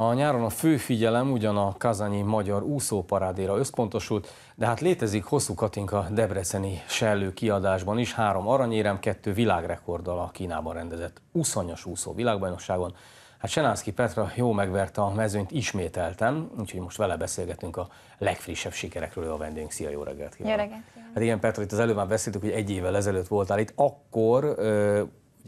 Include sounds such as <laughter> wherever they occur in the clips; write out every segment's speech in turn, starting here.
A nyáron a fő figyelem ugyan a kazanyi magyar úszóparádéra összpontosult, de hát létezik hosszú Katinka debreceni sellő kiadásban is, három aranyérem, kettő világrekorddal a Kínában rendezett úszonyos úszó világbajnokságon. Hát Senánszki Petra jó megverte a mezőnyt ismételten, úgyhogy most vele beszélgetünk a legfrissebb sikerekről, a vendégünk. Szia, jó reggelt kívánok! Jó reggelt! Hát igen, Petra, itt az előbb már beszéltük, hogy egy évvel ezelőtt voltál itt, akkor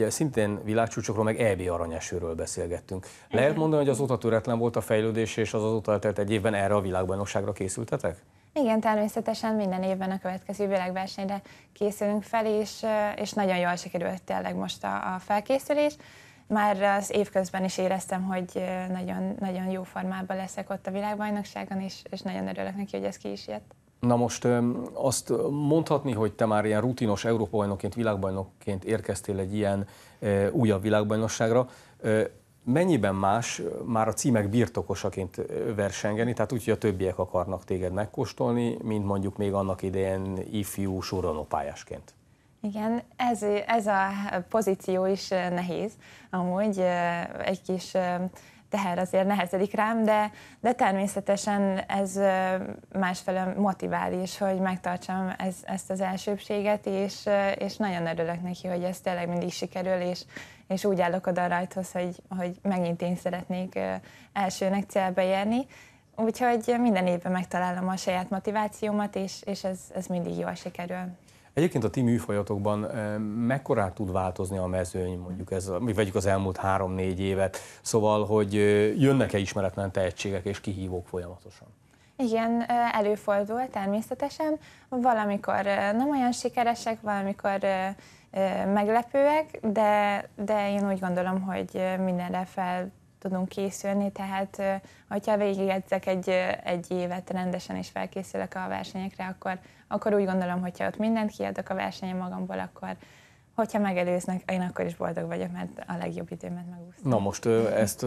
Ugye szintén világcsúcsokról, meg EB aranyesőről beszélgettünk. Lehet mondani, hogy azóta töretlen volt a fejlődés, és az azóta eltelt egy évben erre a világbajnokságra készültetek? Igen, természetesen minden évben a következő világversenyre készülünk fel, és, eh, és nagyon jól sikerült tényleg most a, a felkészülés. Már az évközben is éreztem, hogy eh, nagyon, nagyon jó formában leszek ott a világbajnokságon, és, és nagyon örülök neki, hogy ez ki is jött. Na most azt mondhatni, hogy te már ilyen rutinos Európa-bajnokként, világbajnokként érkeztél egy ilyen újabb világbajnokságra, mennyiben más már a címek birtokosaként versengeni, tehát úgy, hogy a többiek akarnak téged megkóstolni, mint mondjuk még annak idején ifjú soronopályásként? Igen, ez, ez a pozíció is nehéz. Amúgy egy kis teher azért nehezedik rám, de, de természetesen ez másfelől motivál is, hogy megtartsam ez, ezt az elsőbséget, és, és nagyon örülök neki, hogy ez tényleg mindig sikerül, és, és úgy állok oda rajthoz, hogy, hogy megint én szeretnék elsőnek célba érni. Úgyhogy minden évben megtalálom a saját motivációmat, és, és ez, ez mindig jól sikerül. Egyébként a ti műfajatokban mekkorát tud változni a mezőny, mondjuk ez, mi vegyük az elmúlt három-négy évet, szóval, hogy jönnek-e ismeretlen tehetségek és kihívók folyamatosan? Igen, előfordul természetesen. Valamikor nem olyan sikeresek, valamikor meglepőek, de, de én úgy gondolom, hogy mindenre fel tudunk készülni, tehát hogyha végigedzek egy, egy évet rendesen és felkészülök a versenyekre, akkor, akkor úgy gondolom, hogyha ott mindent kiadok a versenyem magamból, akkor, hogyha megelőznek, én akkor is boldog vagyok, mert a legjobb időmet megúsztam. Na most ezt,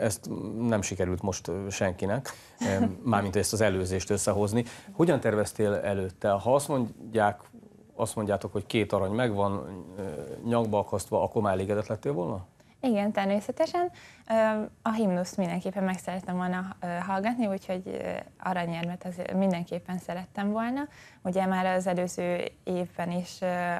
ezt nem sikerült most senkinek, mármint ezt az előzést összehozni. Hogyan terveztél előtte? Ha azt mondják, azt mondjátok, hogy két arany megvan, nyakba akasztva, akkor már elégedett lettél volna? Igen, természetesen. A himnuszt mindenképpen meg szerettem volna hallgatni, úgyhogy aranyérmet az mindenképpen szerettem volna. Ugye már az előző évben is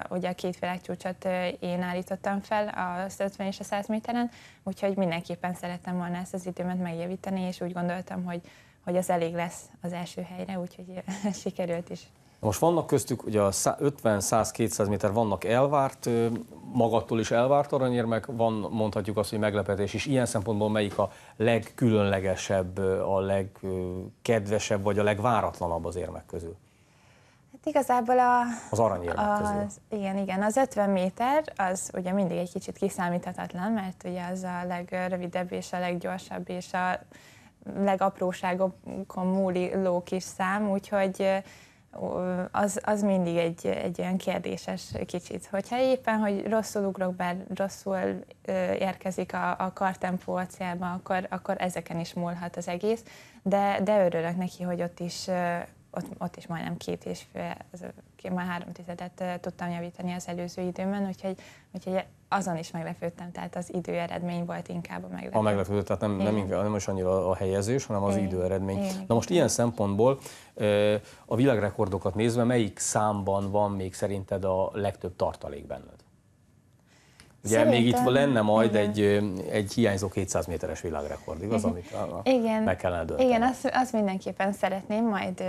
ugye a két világcsúcsot én állítottam fel, a 50 és a 100 méteren, úgyhogy mindenképpen szerettem volna ezt az időmet megjavítani, és úgy gondoltam, hogy, hogy az elég lesz az első helyre, úgyhogy <laughs> sikerült is. Most vannak köztük, ugye a 50-100-200 méter vannak elvárt, magattól is elvárt aranyérmek, van mondhatjuk azt, hogy meglepetés is. Ilyen szempontból melyik a legkülönlegesebb, a legkedvesebb, vagy a legváratlanabb az érmek közül? Hát igazából a... Az aranyérmek az, közül. Igen, igen. Az 50 méter az ugye mindig egy kicsit kiszámíthatatlan, mert ugye az a legrövidebb és a leggyorsabb és a legapróságokon múló kis szám, úgyhogy az, az mindig egy, egy olyan kérdéses kicsit. Hogyha éppen, hogy rosszul ugrok, be, rosszul érkezik a, a kartempó a célba, akkor, akkor ezeken is múlhat az egész, de, de örülök neki, hogy ott is ott, ott is majdnem két és fél, két, már három tizedet tudtam javítani az előző időben, úgyhogy, úgyhogy azon is meglepődtem, tehát az időeredmény volt inkább a meglepő. A meglepő, tehát nem, nem, inkább, nem is annyira a helyezés, hanem az idő időeredmény. Na most ilyen szempontból a világrekordokat nézve, melyik számban van még szerinted a legtöbb tartalék benned? Ugye Szerintem, még itt lenne majd egy, egy hiányzó 200 méteres világrekord, igaz, amit igen, meg kellene dönteni? Igen, azt, azt mindenképpen szeretném majd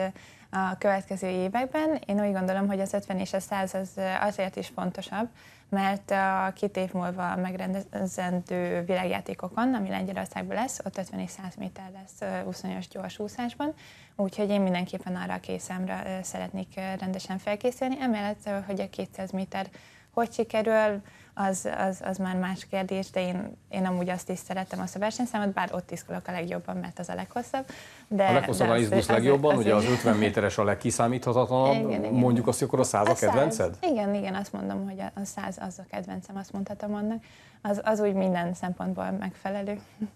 a következő években. Én úgy gondolom, hogy az 50 és a 100 az azért is fontosabb, mert a két év múlva megrendezendő világjátékokon, ami Lengyelországban lesz, ott 50 és 100 méter lesz 20 gyors úszásban, úgyhogy én mindenképpen arra a készemre szeretnék rendesen felkészülni, emellett, hogy a 200 méter hogy sikerül, az, az, az már más kérdés, de én, én amúgy azt is szeretem azt a versenyszámot, bár ott iszkolok a legjobban, mert az a leghosszabb. De, a leghosszabb az izgulsz legjobban, az, ugye az 50 méteres a legkiszámíthatatlanabb, igen, igen. mondjuk azt, hogy akkor a száz a, kedvenced? Száz, igen, igen, azt mondom, hogy a száz az a kedvencem, azt mondhatom annak. Az, az úgy minden szempontból megfelelő. <laughs>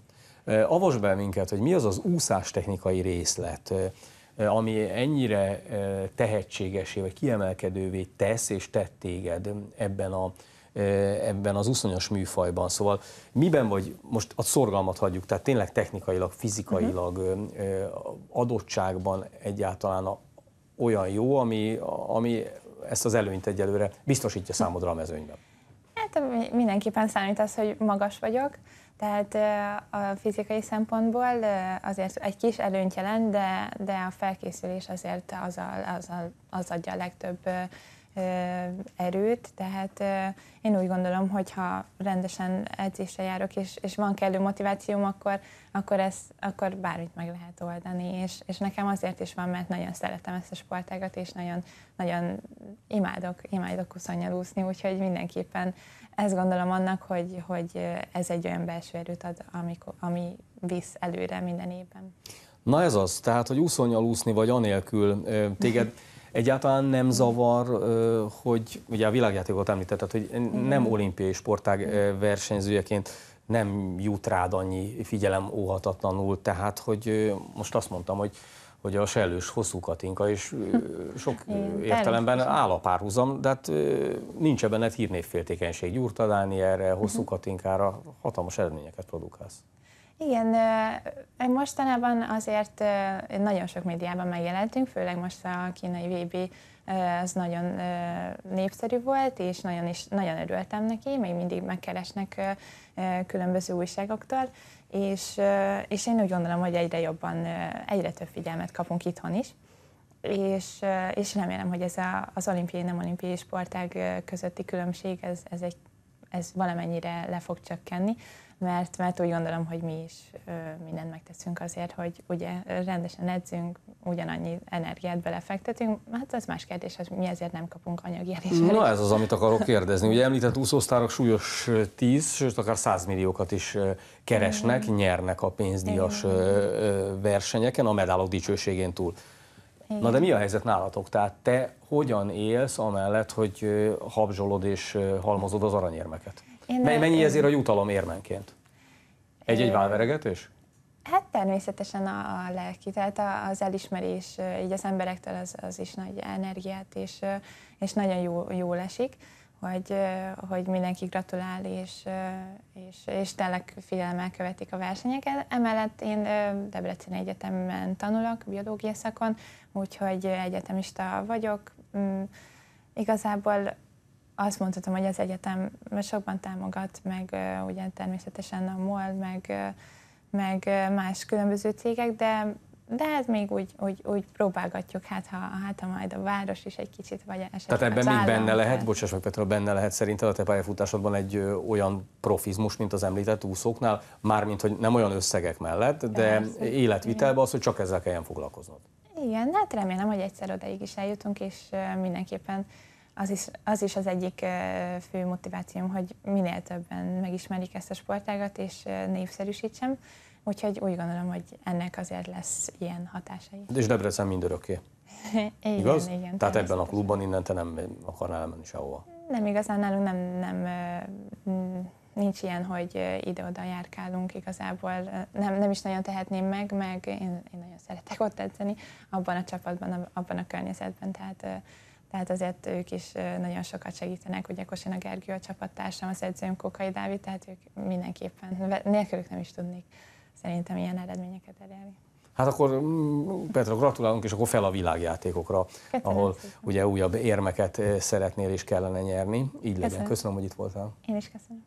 Eh, Avasd be minket, hogy mi az az úszás technikai részlet, eh, ami ennyire eh, tehetségesé vagy kiemelkedővé tesz és tett téged ebben a ebben az uszonyos műfajban. Szóval miben vagy, most a szorgalmat hagyjuk, tehát tényleg technikailag, fizikailag, uh-huh. adottságban egyáltalán olyan jó, ami, ami ezt az előnyt egyelőre biztosítja számodra a mezőnyben? Hát mindenképpen számít az, hogy magas vagyok, tehát a fizikai szempontból azért egy kis előnyt jelent, de, de a felkészülés azért az, a, az, a, az adja a legtöbb erőt, tehát én úgy gondolom, hogy ha rendesen edzésre járok, és, és van kellő motivációm, akkor, akkor, ez, akkor bármit meg lehet oldani, és, és nekem azért is van, mert nagyon szeretem ezt a sportágat, és nagyon, nagyon imádok, imádok kuszonyal úszni, úgyhogy mindenképpen ezt gondolom annak, hogy, hogy ez egy olyan belső erőt ad, amikor, ami visz előre minden évben. Na ez az, tehát, hogy úszonyal úszni, vagy anélkül téged <laughs> Egyáltalán nem zavar, hogy ugye a világjátékot említetted, hogy nem olimpiai sportág versenyzőjeként nem jut rád annyi figyelem óhatatlanul, tehát hogy most azt mondtam, hogy hogy a sellős hosszú katinka, és hm. sok értelemben áll a párhuzam, de hát nincs ebben egy hírnévféltékenység. Gyurta Dánielre, hosszú mhm. katinkára hatalmas eredményeket produkálsz. Igen, mostanában azért nagyon sok médiában megjelentünk, főleg most a kínai VB az nagyon népszerű volt, és nagyon, is, nagyon örültem neki, még mindig megkeresnek különböző újságoktól, és, és én úgy gondolom, hogy egyre jobban, egyre több figyelmet kapunk itthon is és, és remélem, hogy ez a, az olimpiai nem olimpiai sportág közötti különbség, ez, ez, egy, ez valamennyire le fog csökkenni mert, mert úgy gondolom, hogy mi is mindent megteszünk azért, hogy ugye rendesen edzünk, ugyanannyi energiát belefektetünk. Hát az más kérdés, hogy mi ezért nem kapunk anyagi elismerést. Na ez az, amit akarok kérdezni. Ugye említett úszósztárok súlyos 10, sőt akár 100 milliókat is keresnek, mm. nyernek a pénzdíjas mm. versenyeken, a medálok dicsőségén túl. Igen. Na de mi a helyzet nálatok? Tehát te hogyan élsz amellett, hogy habzsolod és halmozod az aranyérmeket? Én Mennyi ezért a jutalom érmenként? Egy-egy válveregetés? Hát természetesen a, a lelki, tehát az elismerés így az emberektől az, az is nagy energiát, és, és nagyon jó, jó esik, hogy, hogy mindenki gratulál, és, és, és tényleg figyelemmel követik a versenyeket. Emellett én Debrecen Egyetemen tanulok, biológia szakon, úgyhogy egyetemista vagyok. Mm, igazából azt mondhatom, hogy az egyetem sokban támogat, meg ugye természetesen a MOL, meg, meg más különböző cégek, de de ez még úgy, úgy, úgy próbálgatjuk, hát ha, hát ha majd a város is egy kicsit, vagy esetleg Tehát ebben még benne lehet, bocsáss meg Petra, benne lehet szerinted a te pályafutásodban egy ö, olyan profizmus, mint az említett úszóknál, mármint, hogy nem olyan összegek mellett, de Persze, életvitelben az, hogy csak ezzel kelljen foglalkoznod. Igen, hát remélem, hogy egyszer odaig is eljutunk, és mindenképpen az is, az is az egyik fő motivációm, hogy minél többen megismerik ezt a sportágat, és népszerűsítsem. Úgyhogy úgy gondolom, hogy ennek azért lesz ilyen hatásai. És Debrecen mindörökké. <laughs> igen, Igaz? igen. Tehát ebben a klubban innen te nem akarnál elmenni sehova. Nem igazán, nálunk nem, nem, nincs ilyen, hogy ide-oda járkálunk igazából. Nem, nem is nagyon tehetném meg, meg én, én nagyon szeretek ott edzeni, abban a csapatban, abban a környezetben. Tehát tehát azért ők is nagyon sokat segítenek, ugye a Gergő a csapattársam, az edzőm Kokai Dávid, tehát ők mindenképpen, nélkülük nem is tudnék szerintem ilyen eredményeket elérni. Hát akkor mm, Petra, gratulálunk, és akkor fel a világjátékokra, Köszönöm ahol szépen. ugye újabb érmeket szeretnél és kellene nyerni. Így legyen. Köszönöm. köszönöm, hogy itt voltál. Én is köszönöm.